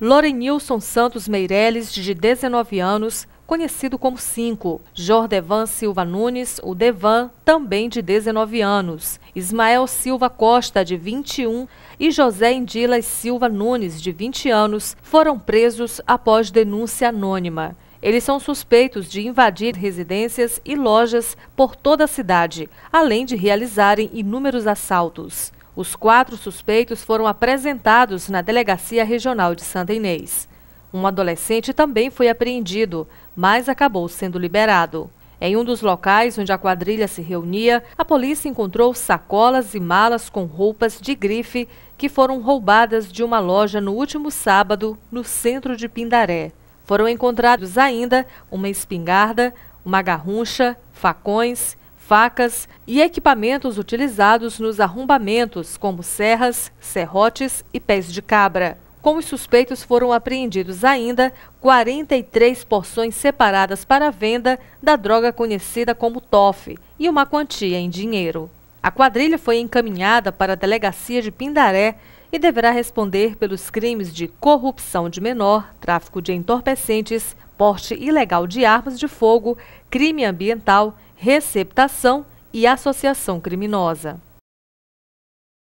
Lorenilson Santos Meireles, de 19 anos, conhecido como Cinco. Jordevan Silva Nunes, o Devan, também de 19 anos. Ismael Silva Costa, de 21, e José Indilas Silva Nunes, de 20 anos, foram presos após denúncia anônima. Eles são suspeitos de invadir residências e lojas por toda a cidade, além de realizarem inúmeros assaltos. Os quatro suspeitos foram apresentados na Delegacia Regional de Santa Inês. Um adolescente também foi apreendido, mas acabou sendo liberado. Em um dos locais onde a quadrilha se reunia, a polícia encontrou sacolas e malas com roupas de grife que foram roubadas de uma loja no último sábado, no centro de Pindaré. Foram encontrados ainda uma espingarda, uma garruncha, facões facas e equipamentos utilizados nos arrombamentos, como serras, serrotes e pés de cabra. Com os suspeitos foram apreendidos ainda 43 porções separadas para venda da droga conhecida como TOF e uma quantia em dinheiro. A quadrilha foi encaminhada para a delegacia de Pindaré e deverá responder pelos crimes de corrupção de menor, tráfico de entorpecentes, porte ilegal de armas de fogo, crime ambiental, receptação e associação criminosa.